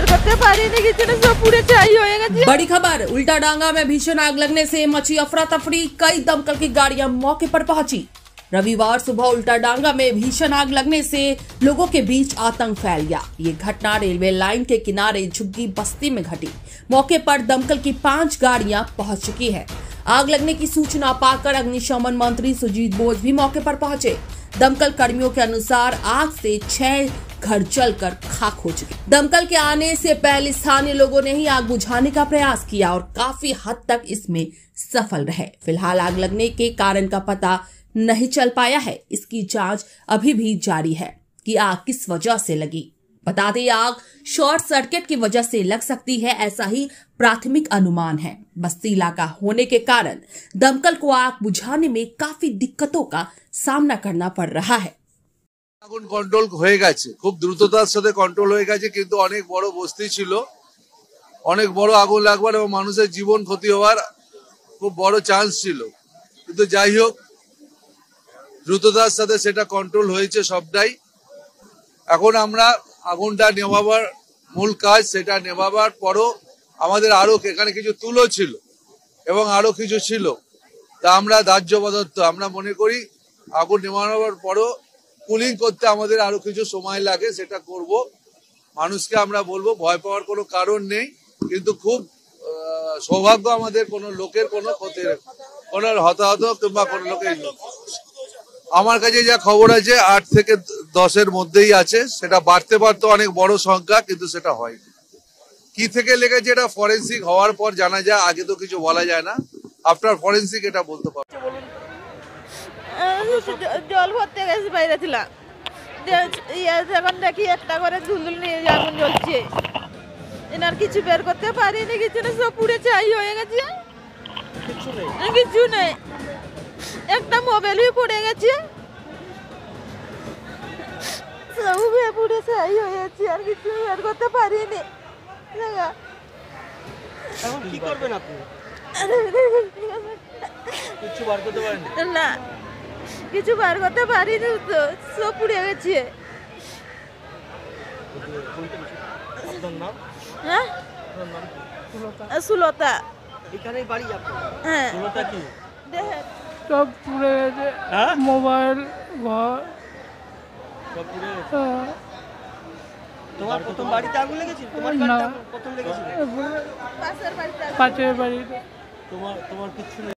नहीं पूरे चाहिए होएगा बड़ी खबर उल्टा डांगा में भीषण आग लगने से मची अफरा तफरी कई दमकल की गाड़ियां मौके पर पहुंची रविवार सुबह उल्टा डांगा में भीषण आग लगने से लोगों के बीच आतंक फैल गया ये घटना रेलवे लाइन के किनारे झुग्गी बस्ती में घटी मौके पर दमकल की पांच गाड़ियां पहुंच चुकी है आग लगने की सूचना पाकर अग्निशमन मंत्री सुजीत बोस भी मौके पर पहुंचे दमकल कर्मियों के अनुसार आग से छह घर जलकर खाक हो चुकी दमकल के आने से पहले स्थानीय लोगों ने ही आग बुझाने का प्रयास किया और काफी हद तक इसमें सफल रहे फिलहाल आग लगने के कारण का पता नहीं चल पाया है इसकी जांच अभी भी जारी है कि आग किस वजह से लगी बता दें आग शॉर्ट सर्किट की वजह से लग सकती है ऐसा ही प्राथमिक अनुमान है बस्ती इलाका होने के कारण दमकल को आग बुझाने में काफी दिक्कतों का सामना करना पड़ रहा है আগুন কন্ট্রোল হয়ে গেছে খুব দ্রুততার সাথে কন্ট্রোল হয়ে গেছে কিন্তু অনেক বড় বস্তি ছিল অনেক বড় আগুন লাগবার এবং মানুষের জীবন ক্ষতি হওয়ার খুব বড় চান্স ছিল কিন্তু যাই হোক দ্রুততার সাথে সেটা কন্ট্রোল হয়েছে সবটাই এখন আমরা আগুনটা নেভাবার মূল কাজ সেটা নেভাবার পরও আমাদের আরও এখানে কিছু তুলো ছিল এবং আরো কিছু ছিল তা আমরা দাহ্য পদার্থ আমরা মনে করি আগুন নেভানোর পরও কুলিং করতে আমাদের আরো কিছু সময় লাগে সেটা করব মানুষকে আমরা বলবো ভয় পাওয়ার কোনো কারণ নেই কিন্তু খুব সৌভাগ্য আমাদের কোনো লোকের কোনো ক্ষতি কোনো হতাহত কিংবা কোনো লোকের আমার কাছে যা খবর আছে আট থেকে দশের মধ্যেই আছে সেটা বাড়তে পারতো অনেক বড় সংখ্যা কিন্তু সেটা হয় কি থেকে লেগেছে এটা ফরেন্সিক হওয়ার পর জানা যায় আগে তো কিছু বলা যায় না আফটার ফরেন্সিক এটা বলতে পারবো জল ভরতে গেছে বাইরে ছিলাম এখন দেখি একটা করে ঝুলঝুল নিয়ে আগুন জ্বলছে এনার কিছু বের করতে পারিনি কিছু না সব পুড়ে চাই হয়ে গেছে কিছু নেই একটা মোবাইলই পড়ে গেছে সব পুড়ে চাই হয়ে গেছে আর কিছু বের করতে পারিনি এখন কি না কিছু বার করতে পারিনি তো সব পুড়ে গেছে হ্যাঁ সুলতা বাড়ি হ্যাঁ। সব পুড়ে গেছে হ্যাঁ? মোবাইল ঘর হ্যাঁ। তোমার প্রথম বাড়িতে আগুন লেগেছিল তোমার তোমার তোমার কিছু